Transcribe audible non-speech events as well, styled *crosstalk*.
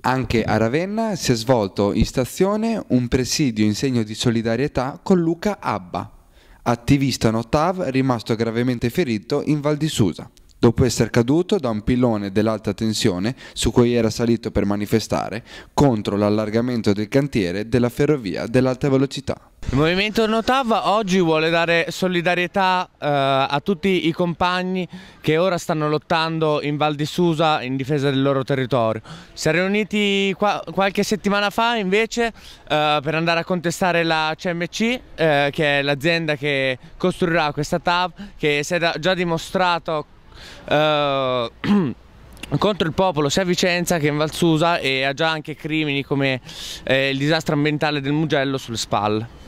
Anche a Ravenna si è svolto in stazione un presidio in segno di solidarietà con Luca Abba, attivista notav rimasto gravemente ferito in Val di Susa, dopo essere caduto da un pilone dell'alta tensione su cui era salito per manifestare contro l'allargamento del cantiere della ferrovia dell'alta velocità. Il Movimento Notava oggi vuole dare solidarietà eh, a tutti i compagni che ora stanno lottando in Val di Susa in difesa del loro territorio. Si è riuniti qua, qualche settimana fa invece eh, per andare a contestare la CMC, eh, che è l'azienda che costruirà questa TAV, che si è già dimostrato eh, *clears throat* contro il popolo sia a Vicenza che in Val Susa e ha già anche crimini come eh, il disastro ambientale del Mugello sulle spalle.